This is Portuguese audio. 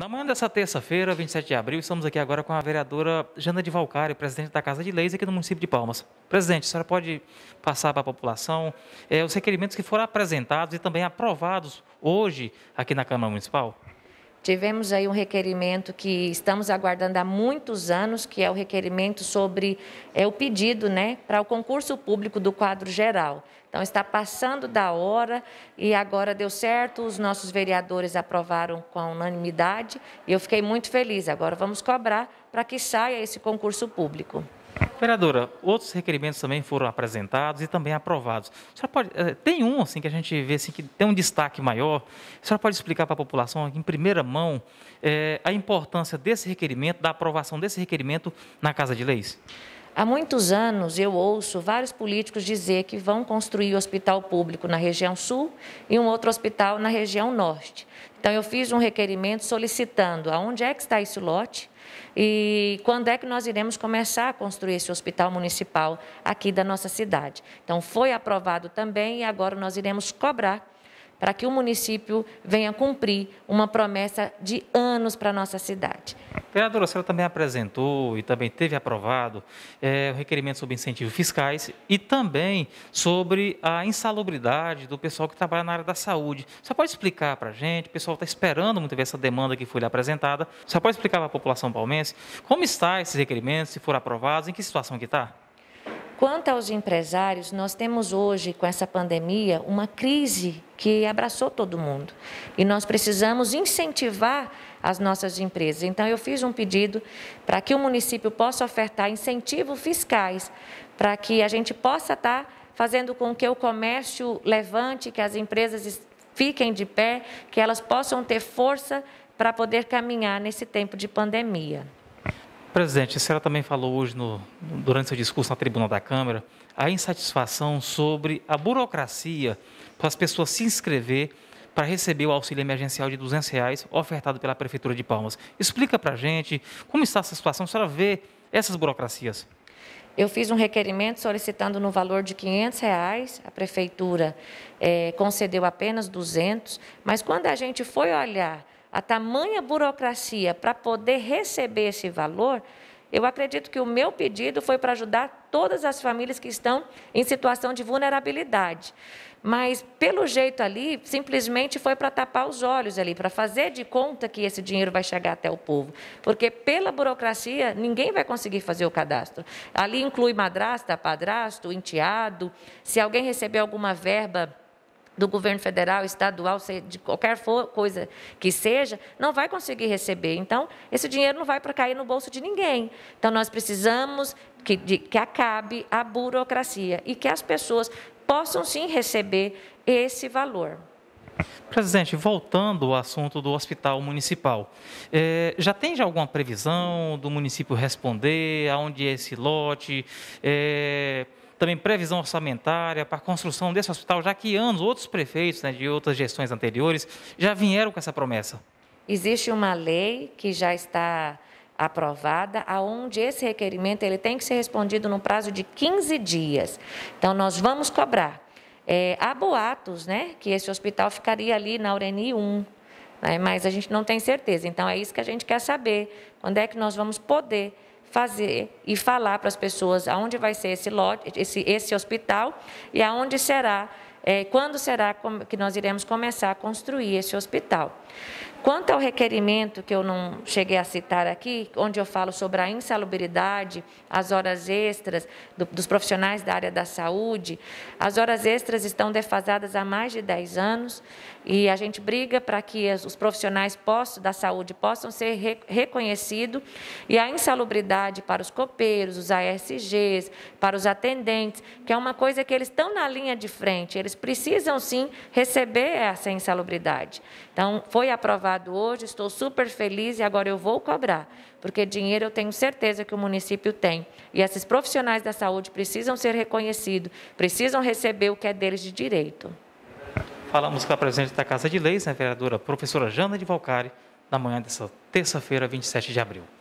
Na manhã dessa terça-feira, 27 de abril, estamos aqui agora com a vereadora Jana de Valcário, presidente da Casa de Leis aqui no município de Palmas. Presidente, a senhora pode passar para a população é, os requerimentos que foram apresentados e também aprovados hoje aqui na Câmara Municipal? Tivemos aí um requerimento que estamos aguardando há muitos anos, que é o requerimento sobre é, o pedido né, para o concurso público do quadro geral. Então, está passando da hora e agora deu certo, os nossos vereadores aprovaram com unanimidade e eu fiquei muito feliz. Agora vamos cobrar para que saia esse concurso público. Vereadora, outros requerimentos também foram apresentados e também aprovados. Pode, eh, tem um assim que a gente vê assim, que tem um destaque maior. A senhora pode explicar para a população, em primeira mão, é, a importância desse requerimento, da aprovação desse requerimento na Casa de Leis? Há muitos anos eu ouço vários políticos dizer que vão construir um hospital público na região sul e um outro hospital na região norte. Então eu fiz um requerimento solicitando aonde é que está esse lote, e quando é que nós iremos começar a construir esse hospital municipal aqui da nossa cidade? Então, foi aprovado também e agora nós iremos cobrar para que o município venha cumprir uma promessa de anos para a nossa cidade. Vereadora, a senhora também apresentou e também teve aprovado é, o requerimento sobre incentivos fiscais e também sobre a insalubridade do pessoal que trabalha na área da saúde. Você pode explicar para a gente, o pessoal está esperando muito ver essa demanda que foi lhe apresentada, você pode explicar para a população palmense como está esses requerimentos, se foram aprovados, em que situação que está? Quanto aos empresários, nós temos hoje, com essa pandemia, uma crise que abraçou todo mundo. E nós precisamos incentivar as nossas empresas. Então, eu fiz um pedido para que o município possa ofertar incentivos fiscais para que a gente possa estar tá fazendo com que o comércio levante, que as empresas fiquem de pé, que elas possam ter força para poder caminhar nesse tempo de pandemia. Presidente, a senhora também falou hoje, no, durante seu discurso na tribuna da Câmara, a insatisfação sobre a burocracia para as pessoas se inscrever para receber o auxílio emergencial de R$ reais ofertado pela Prefeitura de Palmas. Explica para a gente como está essa situação, a senhora vê essas burocracias. Eu fiz um requerimento solicitando no valor de 500 reais, a prefeitura é, concedeu apenas 200, mas quando a gente foi olhar a tamanha burocracia para poder receber esse valor, eu acredito que o meu pedido foi para ajudar todas as famílias que estão em situação de vulnerabilidade. Mas, pelo jeito ali, simplesmente foi para tapar os olhos ali, para fazer de conta que esse dinheiro vai chegar até o povo. Porque, pela burocracia, ninguém vai conseguir fazer o cadastro. Ali inclui madrasta, padrasto, enteado. Se alguém receber alguma verba do governo federal, estadual, de qualquer coisa que seja, não vai conseguir receber. Então, esse dinheiro não vai para cair no bolso de ninguém. Então, nós precisamos que, de, que acabe a burocracia e que as pessoas possam sim receber esse valor. Presidente, voltando ao assunto do hospital municipal, eh, já tem já alguma previsão do município responder, aonde é esse lote? Eh, também previsão orçamentária para a construção desse hospital, já que anos outros prefeitos né, de outras gestões anteriores já vieram com essa promessa? Existe uma lei que já está aprovada, aonde esse requerimento ele tem que ser respondido no prazo de 15 dias. Então nós vamos cobrar. É, há boatos, né, que esse hospital ficaria ali na Ureni 1, né, mas a gente não tem certeza. Então é isso que a gente quer saber. Quando é que nós vamos poder fazer e falar para as pessoas aonde vai ser esse lote, esse, esse hospital e aonde será é, quando será que nós iremos começar a construir esse hospital. Quanto ao requerimento que eu não cheguei a citar aqui, onde eu falo sobre a insalubridade, as horas extras do, dos profissionais da área da saúde, as horas extras estão defasadas há mais de 10 anos e a gente briga para que os profissionais possam, da saúde possam ser re, reconhecidos e a insalubridade para os copeiros, os ASGs, para os atendentes, que é uma coisa que eles estão na linha de frente, eles eles precisam sim receber essa insalubridade. Então, foi aprovado hoje, estou super feliz e agora eu vou cobrar, porque dinheiro eu tenho certeza que o município tem. E esses profissionais da saúde precisam ser reconhecidos, precisam receber o que é deles de direito. Falamos com a presidente da Casa de Leis, a né, vereadora professora Jana de Valcari, na manhã dessa terça-feira, 27 de abril.